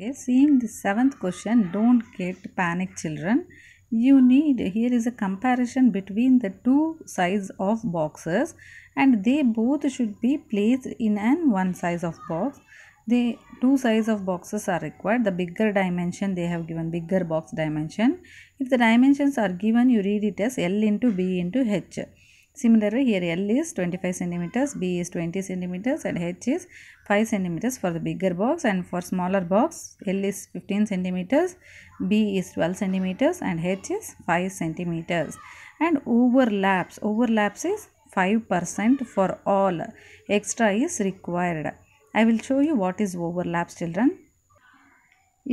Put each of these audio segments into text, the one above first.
Okay, seeing the seventh question, don't get panic children. You need, here is a comparison between the two sides of boxes and they both should be placed in an one size of box. The two size of boxes are required. The bigger dimension they have given bigger box dimension. If the dimensions are given, you read it as L into B into H. Similarly, here L is 25 centimeters, B is 20 centimeters, and H is 5 centimeters for the bigger box. And for smaller box, L is 15 centimeters, B is 12 centimeters, and H is 5 centimeters. And overlaps, overlaps is 5% for all. Extra is required. I will show you what is overlaps, children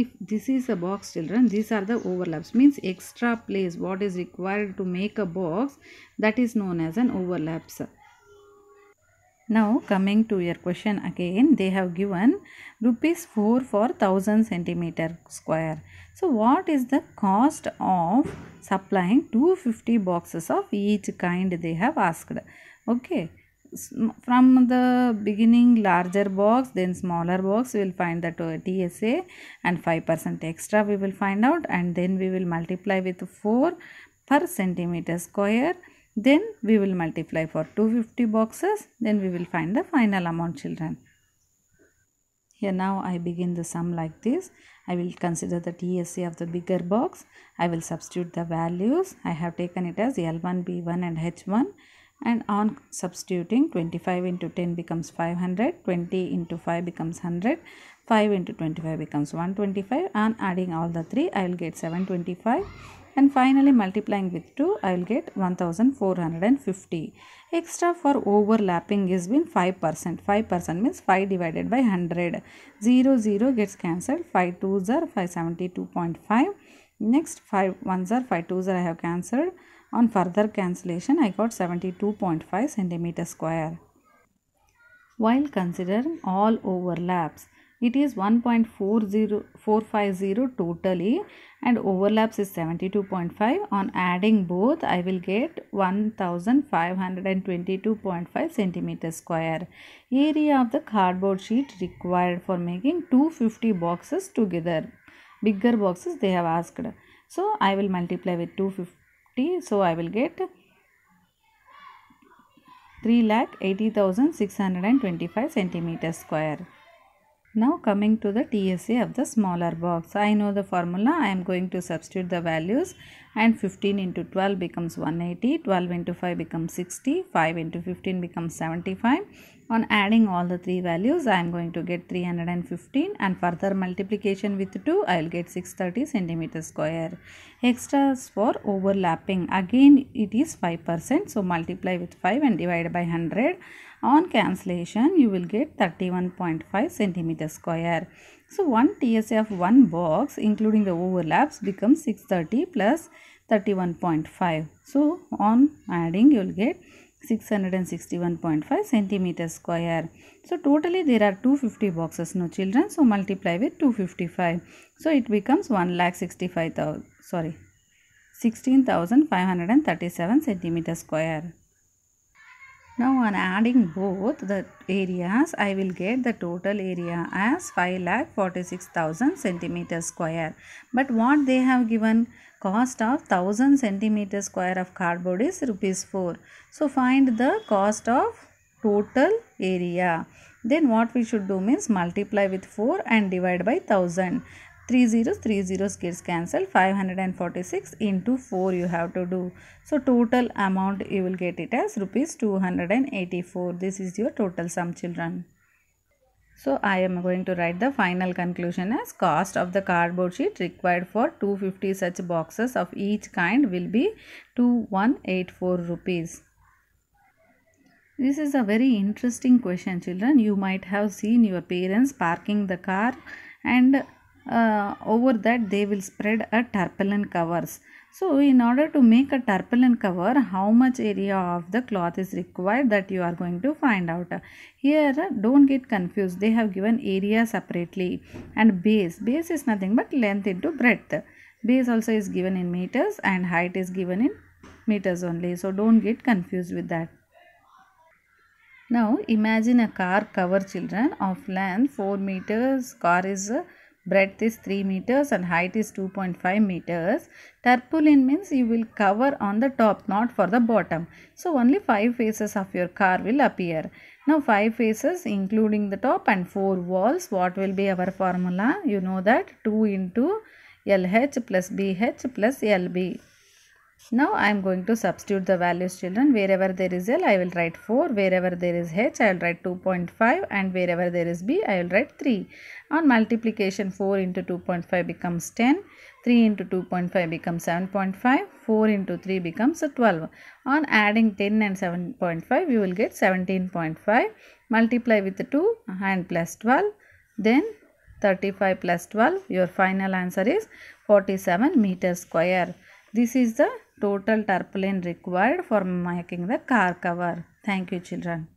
if this is a box children these are the overlaps means extra place what is required to make a box that is known as an overlaps now coming to your question again they have given rupees 4 for 1000 centimeter square so what is the cost of supplying 250 boxes of each kind they have asked okay from the beginning larger box then smaller box we will find the TSA and 5% extra we will find out and then we will multiply with 4 per centimeter square then we will multiply for 250 boxes then we will find the final amount children here now I begin the sum like this I will consider the TSA of the bigger box I will substitute the values I have taken it as L1 B1 and H1 and on substituting 25 into 10 becomes 500 20 into 5 becomes 100 5 into 25 becomes 125 and adding all the three I will get 725 and finally multiplying with 2 I will get 1450 extra for overlapping is been 5% 5% means 5 divided by 100 0 0 gets cancelled 5 2s are 572.5 next 5 1s are 5 2s are I have cancelled on further cancellation, I got 72.5 centimeter square. While considering all overlaps, it is 1.450 totally and overlaps is 72.5 on adding both i will get 1522.5 centimeter square area of the cardboard sheet required for making 250 boxes together bigger boxes they have asked so i will multiply with 250 50 so I will get 3 lakh 80,625 centimeter square. Now coming to the TSA of the smaller box. I know the formula. I am going to substitute the values and 15 into 12 becomes 180 12 into 5 becomes 60 5 into 15 becomes 75 on adding all the three values I am going to get 315 and further multiplication with 2 I will get 630 centimeter square extras for overlapping again it is 5% so multiply with 5 and divide by 100 on cancellation you will get 31.5 centimeter square so 1 TSA of one box including the overlaps becomes 630 plus 31.5. So on adding you will get 661.5 centimeter square. So totally there are 250 boxes no children. So multiply with 255. So it becomes 1 lakh 65,000 sorry 16,537 centimeter square. Now on adding both the areas, I will get the total area as 5,46,000 centimeter square. But what they have given cost of 1000 centimeter square of cardboard is rupees 4. So find the cost of total area. Then what we should do means multiply with 4 and divide by 1000. 3 zeros 3 zeros gets cancelled 546 into 4 you have to do so total amount you will get it as rupees 284 this is your total sum children so I am going to write the final conclusion as cost of the cardboard sheet required for 250 such boxes of each kind will be 2184 rupees. This is a very interesting question children. You might have seen your parents parking the car and uh, over that they will spread a tarpaulin covers so in order to make a tarpaulin cover how much area of the cloth is required that you are going to find out here don't get confused they have given area separately and base base is nothing but length into breadth base also is given in meters and height is given in meters only so don't get confused with that now imagine a car cover children of length 4 meters car is breadth is 3 meters and height is 2.5 meters tarpaulin means you will cover on the top not for the bottom so only five faces of your car will appear now five faces including the top and four walls what will be our formula you know that 2 into lh plus bh plus lb now I am going to substitute the values children. Wherever there is L I will write 4. Wherever there is H I will write 2.5 and wherever there is B I will write 3. On multiplication 4 into 2.5 becomes 10. 3 into 2.5 becomes 7.5. 4 into 3 becomes 12. On adding 10 and 7.5 you will get 17.5. Multiply with 2 and plus 12. Then 35 plus 12 your final answer is 47 meter square. This is the total tarpaulin required for making the car cover. Thank you children.